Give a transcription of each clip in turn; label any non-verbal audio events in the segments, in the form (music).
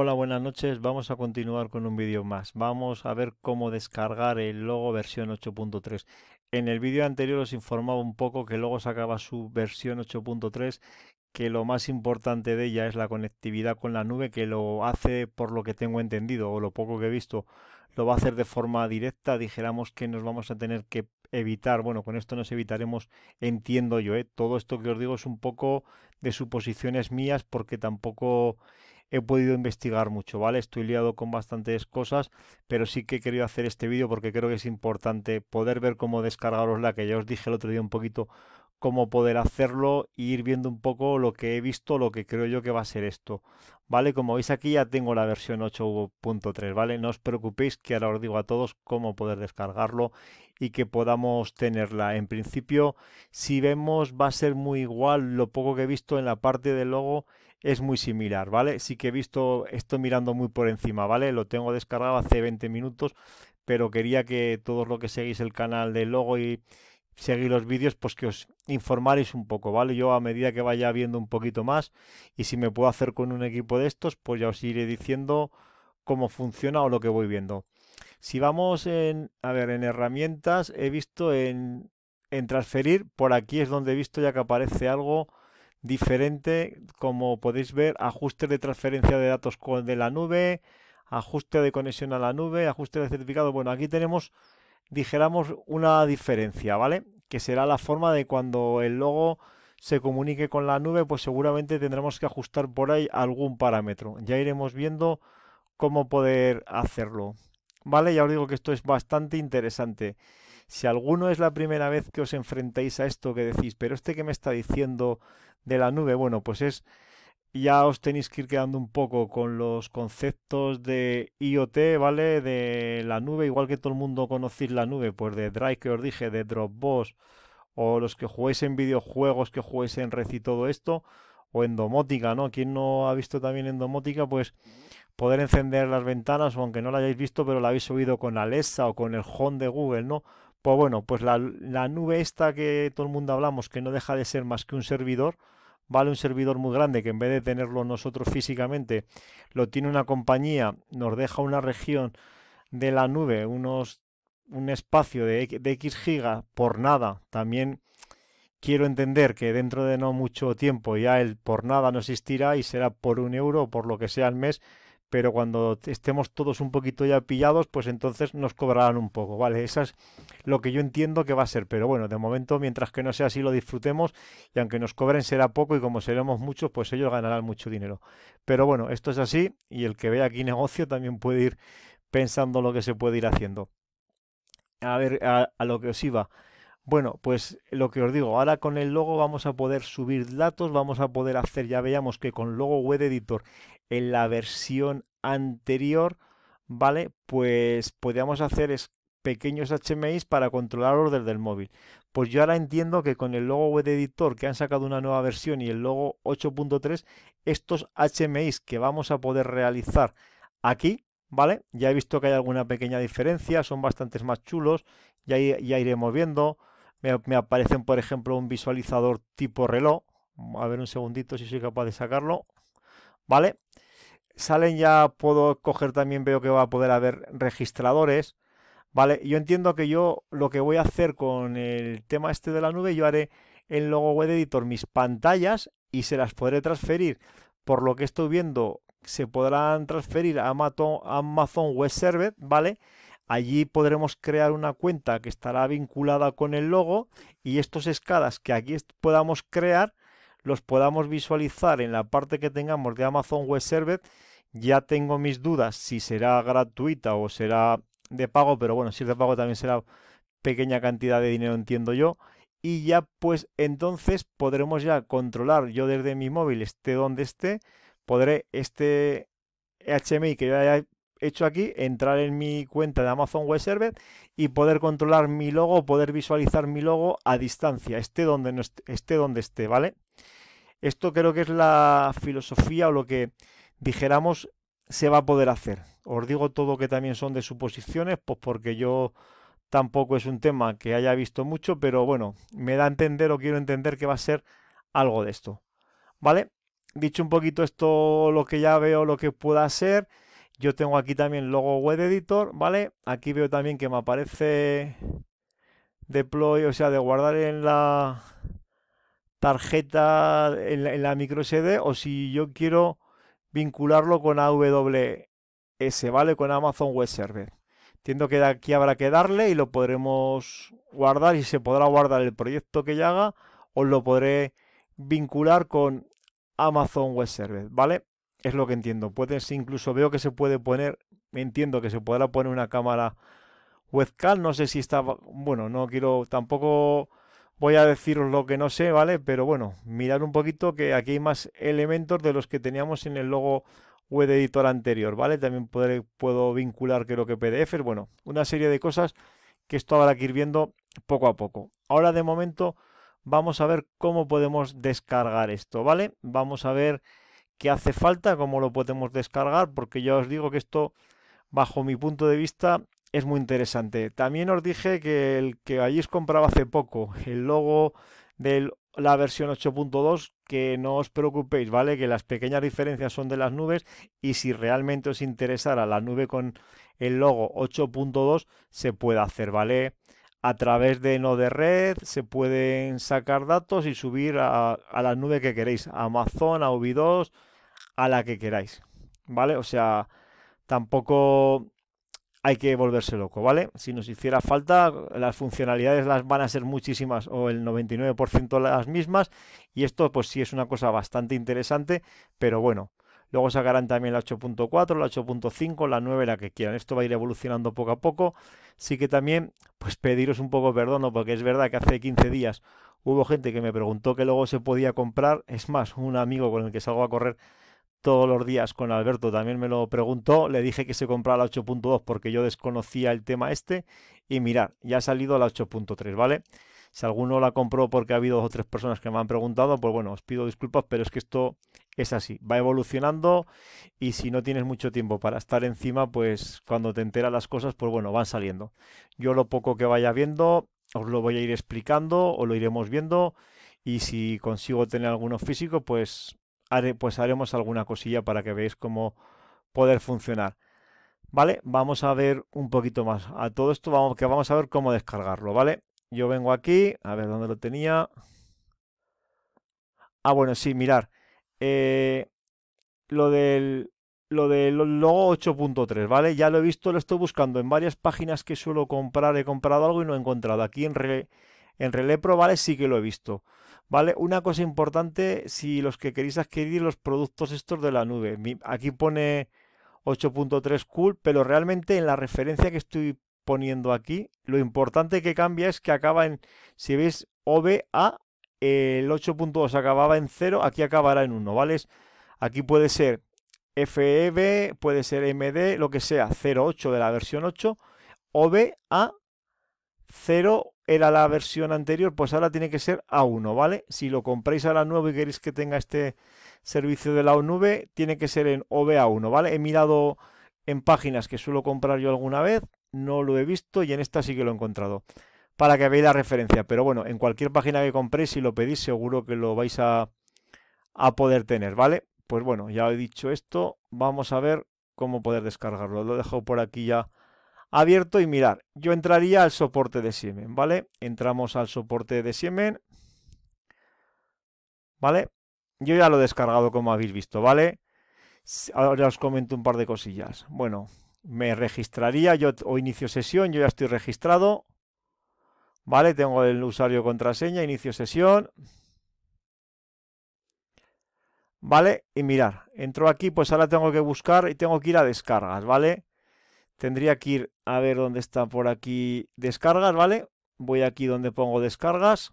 Hola, buenas noches. Vamos a continuar con un vídeo más. Vamos a ver cómo descargar el logo versión 8.3. En el vídeo anterior os informaba un poco que luego sacaba su versión 8.3, que lo más importante de ella es la conectividad con la nube, que lo hace por lo que tengo entendido o lo poco que he visto, lo va a hacer de forma directa. Dijéramos que nos vamos a tener que evitar, bueno, con esto nos evitaremos, entiendo yo, ¿eh? todo esto que os digo es un poco de suposiciones mías porque tampoco he podido investigar mucho, ¿vale? Estoy liado con bastantes cosas, pero sí que he querido hacer este vídeo porque creo que es importante poder ver cómo descargaros la que ya os dije el otro día un poquito cómo poder hacerlo e ir viendo un poco lo que he visto, lo que creo yo que va a ser esto. ¿Vale? Como veis aquí ya tengo la versión 8.3, ¿vale? No os preocupéis que ahora os digo a todos cómo poder descargarlo y que podamos tenerla. En principio, si vemos, va a ser muy igual lo poco que he visto en la parte del logo es muy similar, ¿vale? Sí que he visto, esto mirando muy por encima, ¿vale? Lo tengo descargado hace 20 minutos, pero quería que todos los que seguís el canal de Logo y seguís los vídeos, pues que os informaréis un poco, ¿vale? Yo a medida que vaya viendo un poquito más y si me puedo hacer con un equipo de estos, pues ya os iré diciendo cómo funciona o lo que voy viendo. Si vamos en, a ver, en herramientas, he visto en, en transferir, por aquí es donde he visto ya que aparece algo diferente, como podéis ver, ajuste de transferencia de datos de la nube, ajuste de conexión a la nube, ajuste de certificado. Bueno, aquí tenemos, dijéramos, una diferencia, ¿vale? Que será la forma de cuando el logo se comunique con la nube, pues seguramente tendremos que ajustar por ahí algún parámetro. Ya iremos viendo cómo poder hacerlo. ¿Vale? Ya os digo que esto es bastante interesante. Si alguno es la primera vez que os enfrentáis a esto que decís, pero este que me está diciendo de la nube, bueno, pues es ya os tenéis que ir quedando un poco con los conceptos de IoT, ¿vale? De la nube, igual que todo el mundo conocéis la nube, pues de Drive que os dije, de Dropbox, o los que juguéis en videojuegos, que juguéis en Red y todo esto, o en domótica, ¿no? ¿Quién no ha visto también en domótica? Pues poder encender las ventanas, o aunque no la hayáis visto, pero la habéis oído con Alexa o con el Home de Google, ¿no? Pues bueno, pues la, nube esta que todo el mundo hablamos, que no deja de ser más que un servidor, vale un servidor muy grande que en vez de tenerlo nosotros físicamente, lo tiene una compañía, nos deja una región de la nube, unos, un espacio de, de X gigas por nada. También quiero entender que dentro de no mucho tiempo ya el por nada no existirá y será por un euro o por lo que sea al mes pero cuando estemos todos un poquito ya pillados, pues entonces nos cobrarán un poco, ¿vale? Eso es lo que yo entiendo que va a ser, pero bueno, de momento, mientras que no sea así, lo disfrutemos y aunque nos cobren será poco y como seremos muchos, pues ellos ganarán mucho dinero. Pero bueno, esto es así y el que vea aquí negocio también puede ir pensando lo que se puede ir haciendo. A ver, a, a lo que os iba. Bueno, pues lo que os digo, ahora con el logo vamos a poder subir datos, vamos a poder hacer, ya veíamos que con logo web editor en la versión anterior, ¿vale? Pues podíamos hacer es pequeños HMIs para controlarlos orden del móvil. Pues yo ahora entiendo que con el logo web editor que han sacado una nueva versión y el logo 8.3, estos HMIs que vamos a poder realizar aquí, ¿vale? Ya he visto que hay alguna pequeña diferencia, son bastantes más chulos, ya, ya iremos viendo. Me, me aparecen, por ejemplo, un visualizador tipo reloj. A ver un segundito si soy capaz de sacarlo. ¿vale? Salen ya, puedo coger también, veo que va a poder haber registradores, ¿vale? Yo entiendo que yo lo que voy a hacer con el tema este de la nube, yo haré en Logo Web Editor mis pantallas y se las podré transferir. Por lo que estoy viendo, se podrán transferir a Amazon, Web Server, ¿vale? Allí podremos crear una cuenta que estará vinculada con el logo y estos escadas que aquí podamos crear los podamos visualizar en la parte que tengamos de Amazon Web Service. Ya tengo mis dudas si será gratuita o será de pago, pero bueno, si es de pago también será pequeña cantidad de dinero, entiendo yo. Y ya pues entonces podremos ya controlar yo desde mi móvil, esté donde esté, podré este HMI que yo haya hecho aquí, entrar en mi cuenta de Amazon Web Service y poder controlar mi logo, poder visualizar mi logo a distancia, esté donde, esté donde esté, ¿vale? Esto creo que es la filosofía o lo que dijéramos se va a poder hacer. Os digo todo que también son de suposiciones, pues porque yo tampoco es un tema que haya visto mucho, pero bueno, me da a entender o quiero entender que va a ser algo de esto. ¿Vale? Dicho un poquito esto, lo que ya veo, lo que pueda ser. Yo tengo aquí también logo web editor, ¿vale? Aquí veo también que me aparece deploy, o sea, de guardar en la tarjeta en la, micro SD o si yo quiero vincularlo con AWS, ¿vale? Con Amazon Web Service. Entiendo que aquí habrá que darle y lo podremos guardar y se podrá guardar el proyecto que ya haga o lo podré vincular con Amazon Web Service, ¿vale? Es lo que entiendo. Puedes, incluso veo que se puede poner, entiendo que se podrá poner una cámara webcam, no sé si está, bueno, no quiero tampoco voy a deciros lo que no sé, ¿vale? Pero bueno, mirar un poquito que aquí hay más elementos de los que teníamos en el logo web editor anterior, ¿vale? También puedo vincular creo que PDFs, bueno, una serie de cosas que esto habrá que ir viendo poco a poco. Ahora de momento vamos a ver cómo podemos descargar esto, ¿vale? Vamos a ver qué hace falta, cómo lo podemos descargar, porque ya os digo que esto, bajo mi punto de vista, es muy interesante. También os dije que el que hayáis comprado hace poco, el logo de la versión 8.2, que no os preocupéis, ¿vale? Que las pequeñas diferencias son de las nubes y si realmente os interesara la nube con el logo 8.2, se puede hacer, ¿vale? A través de no de red se pueden sacar datos y subir a, la nube que queréis, Amazon, a 2 a la que queráis, ¿vale? O sea, tampoco hay que volverse loco, ¿vale? Si nos hiciera falta, las funcionalidades las van a ser muchísimas o el 99% las mismas y esto pues sí es una cosa bastante interesante, pero bueno, luego sacarán también la 8.4, la 8.5, la 9, la que quieran. Esto va a ir evolucionando poco a poco. Sí que también pues pediros un poco perdón, porque es verdad que hace 15 días hubo gente que me preguntó que luego se podía comprar, es más, un amigo con el que salgo a correr todos los días con Alberto, también me lo preguntó, le dije que se comprara la 8.2 porque yo desconocía el tema este y mirar, ya ha salido la 8.3, ¿vale? Si alguno la compró porque ha habido otras o tres personas que me han preguntado, pues bueno, os pido disculpas, pero es que esto es así, va evolucionando y si no tienes mucho tiempo para estar encima, pues cuando te enteras las cosas, pues bueno, van saliendo. Yo lo poco que vaya viendo, os lo voy a ir explicando, o lo iremos viendo y si consigo tener alguno físico, pues pues haremos alguna cosilla para que veáis cómo poder funcionar. ¿Vale? Vamos a ver un poquito más. A todo esto vamos, que vamos a ver cómo descargarlo, ¿vale? Yo vengo aquí, a ver dónde lo tenía. Ah, bueno, sí, mirar. Eh, lo del lo del logo 8.3, ¿vale? Ya lo he visto, lo estoy buscando en varias páginas que suelo comprar, he comprado algo y no he encontrado. Aquí en, re, en Relé Pro, ¿vale? Sí que lo he visto. ¿Vale? Una cosa importante, si los que queréis adquirir los productos estos de la nube. aquí pone 8.3 cool, pero realmente en la referencia que estoy poniendo aquí, lo importante que cambia es que acaba en, si veis, OVA, el 8.2 acababa en 0, aquí acabará en 1, ¿vale? Aquí puede ser FEB, puede ser MD, lo que sea, 0.8 de la versión 8, OBA 0 era la versión anterior, pues ahora tiene que ser A1, ¿vale? Si lo compráis ahora nuevo y queréis que tenga este servicio de la nube, tiene que ser en OBA1, ¿vale? He mirado en páginas que suelo comprar yo alguna vez, no lo he visto y en esta sí que lo he encontrado, para que veáis la referencia. Pero bueno, en cualquier página que compréis, si lo pedís, seguro que lo vais a, a poder tener, ¿vale? Pues bueno, ya he dicho esto, vamos a ver cómo poder descargarlo. Lo dejo por aquí ya abierto y mirar. Yo entraría al soporte de Siemen, ¿vale? Entramos al soporte de Siemen. ¿Vale? Yo ya lo he descargado como habéis visto, ¿vale? Ahora os comento un par de cosillas. Bueno, me registraría, yo o inicio sesión, yo ya estoy registrado. ¿Vale? Tengo el usuario contraseña, inicio sesión. ¿Vale? Y mirar, entro aquí, pues ahora tengo que buscar y tengo que ir a descargas, ¿vale? Tendría que ir a ver dónde está por aquí descargas, ¿vale? Voy aquí donde pongo descargas.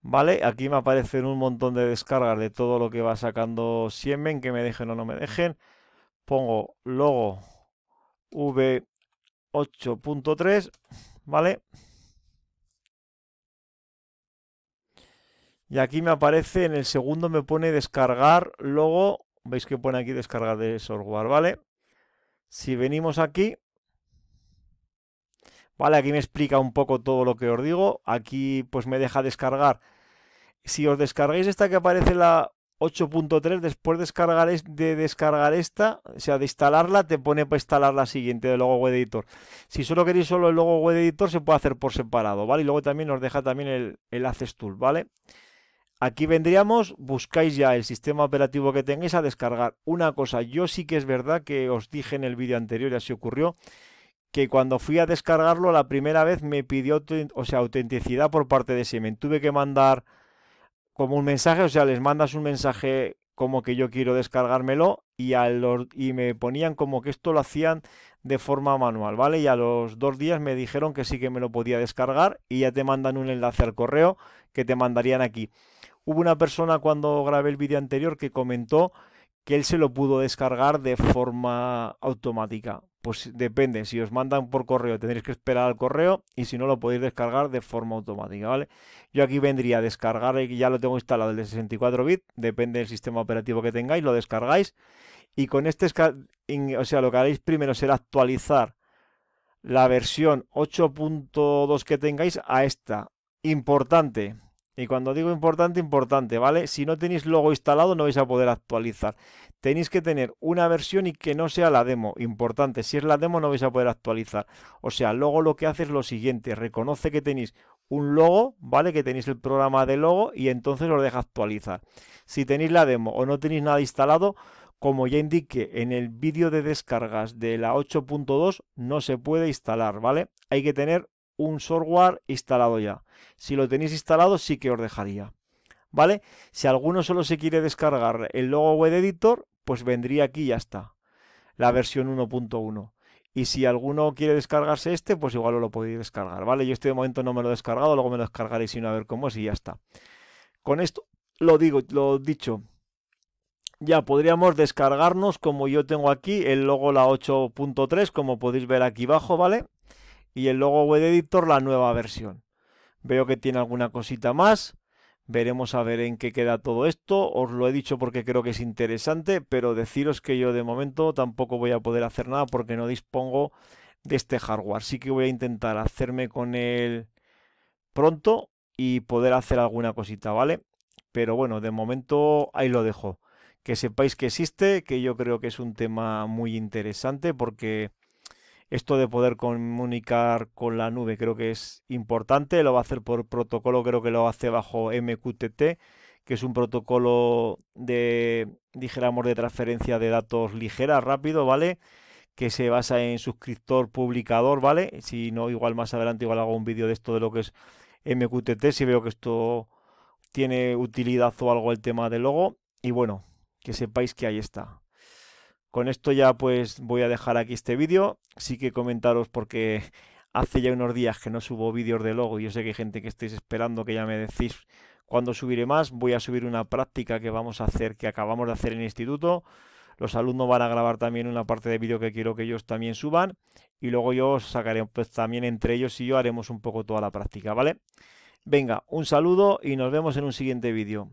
Vale, aquí me aparecen un montón de descargas de todo lo que va sacando Siemen, que me dejen o no me dejen. Pongo logo v8.3, ¿vale? Y aquí me aparece, en el segundo me pone descargar, luego, veis que pone aquí descargar de software, ¿vale? Si venimos aquí, ¿vale? Aquí me explica un poco todo lo que os digo. Aquí pues me deja descargar. Si os descargáis esta que aparece la 8.3, después de descargar esta, o sea, de instalarla, te pone para instalar la siguiente de logo web editor. Si solo queréis solo el logo web editor, se puede hacer por separado, ¿vale? Y luego también nos deja también el, el Tool, ¿vale? vale Aquí vendríamos, buscáis ya el sistema operativo que tengáis a descargar. Una cosa, yo sí que es verdad que os dije en el vídeo anterior, ya así ocurrió, que cuando fui a descargarlo la primera vez me pidió o sea, autenticidad por parte de Siemens. Tuve que mandar como un mensaje, o sea, les mandas un mensaje como que yo quiero descargármelo y, a los, y me ponían como que esto lo hacían de forma manual, ¿vale? Y a los dos días me dijeron que sí que me lo podía descargar y ya te mandan un enlace al correo que te mandarían aquí. Hubo una persona cuando grabé el vídeo anterior que comentó que él se lo pudo descargar de forma automática. Pues depende, si os mandan por correo tendréis que esperar al correo y si no lo podéis descargar de forma automática, ¿vale? Yo aquí vendría a descargar, eh, ya lo tengo instalado el de 64 bits, depende del sistema operativo que tengáis, lo descargáis y con este, o sea, lo que haréis primero será actualizar la versión 8.2 que tengáis a esta. Importante, y cuando digo importante, importante, ¿vale? Si no tenéis logo instalado no vais a poder actualizar. Tenéis que tener una versión y que no sea la demo. Importante, si es la demo no vais a poder actualizar. O sea, luego lo que hace es lo siguiente, reconoce que tenéis un logo, ¿vale? Que tenéis el programa de logo y entonces os deja actualizar. Si tenéis la demo o no tenéis nada instalado, como ya indiqué en el vídeo de descargas de la 8.2, no se puede instalar, ¿vale? Hay que tener un software instalado ya. Si lo tenéis instalado, sí que os dejaría. ¿Vale? Si alguno solo se quiere descargar el logo web editor, pues vendría aquí y ya está. La versión 1.1. Y si alguno quiere descargarse este, pues igual lo podéis descargar, ¿vale? Yo este de momento no me lo he descargado, luego me lo descargaré sin a ver cómo es y ya está. Con esto lo digo, lo dicho. Ya podríamos descargarnos, como yo tengo aquí, el logo la 8.3, como podéis ver aquí abajo, ¿vale? y el logo web editor la nueva versión. Veo que tiene alguna cosita más. Veremos a ver en qué queda todo esto. Os lo he dicho porque creo que es interesante, pero deciros que yo de momento tampoco voy a poder hacer nada porque no dispongo de este hardware. Sí que voy a intentar hacerme con él pronto y poder hacer alguna cosita, ¿vale? Pero bueno, de momento ahí lo dejo. Que sepáis que existe, que yo creo que es un tema muy interesante porque esto de poder comunicar con la nube creo que es importante, lo va a hacer por protocolo, creo que lo hace bajo MQTT, que es un protocolo de, dijéramos, de transferencia de datos ligera, rápido, ¿vale? Que se basa en suscriptor, publicador, ¿vale? Si no, igual más adelante igual hago un vídeo de esto de lo que es MQTT, si veo que esto tiene utilidad o algo el tema del logo. Y bueno, que sepáis que ahí está. Con esto ya pues voy a dejar aquí este vídeo. Sí que comentaros porque (laughs) hace ya unos días que no subo vídeos de logo y yo sé que hay gente que estáis esperando que ya me decís cuándo subiré más. Voy a subir una práctica que vamos a hacer, que acabamos de hacer en el instituto. Los alumnos van a grabar también una parte de vídeo que quiero que ellos también suban. Y luego yo os sacaré pues, también entre ellos y yo haremos un poco toda la práctica, ¿vale? Venga, un saludo y nos vemos en un siguiente vídeo.